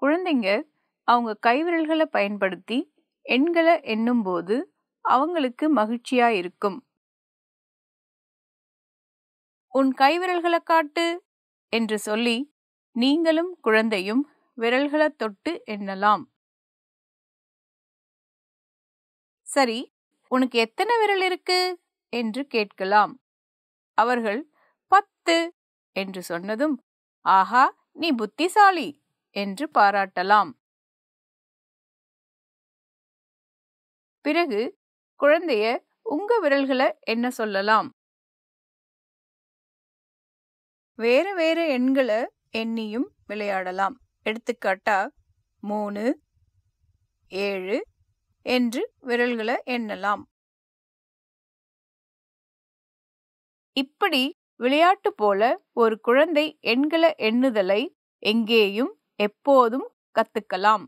குழந்தைங்க அவங்க கைவிரல்களை பயன்படுத்தி எண்களை எண்ணும்போது அவங்களுக்கு மகிழ்ச்சியா இருக்கும் உன் கைவிரல்களை காட்டு என்று சொல்லி நீங்களும் குழந்தையும் விரல்களை தொட்டு எண்ணலாம் சரி உனக்கு எத்தனை விரல் இருக்கு என்று கேட்கலாம் அவர்கள் பத்து என்று சொன்னதும் ஆஹா நீ புத்திசாலி என்று பாராட்டலாம் பிறகு குழந்தைய உங்க விரல்களை என்ன சொல்லலாம் வேற வேற எண்களை எண்ணியும் விளையாடலாம் எடுத்துக்காட்டா மூணு ஏழு என்று விரல்களை எண்ணலாம் இப்படி விளையாட்டு போல ஒரு குழந்தை எண்களை எண்ணுதலை எங்கேயும் எப்போதும் கத்துக்கலாம்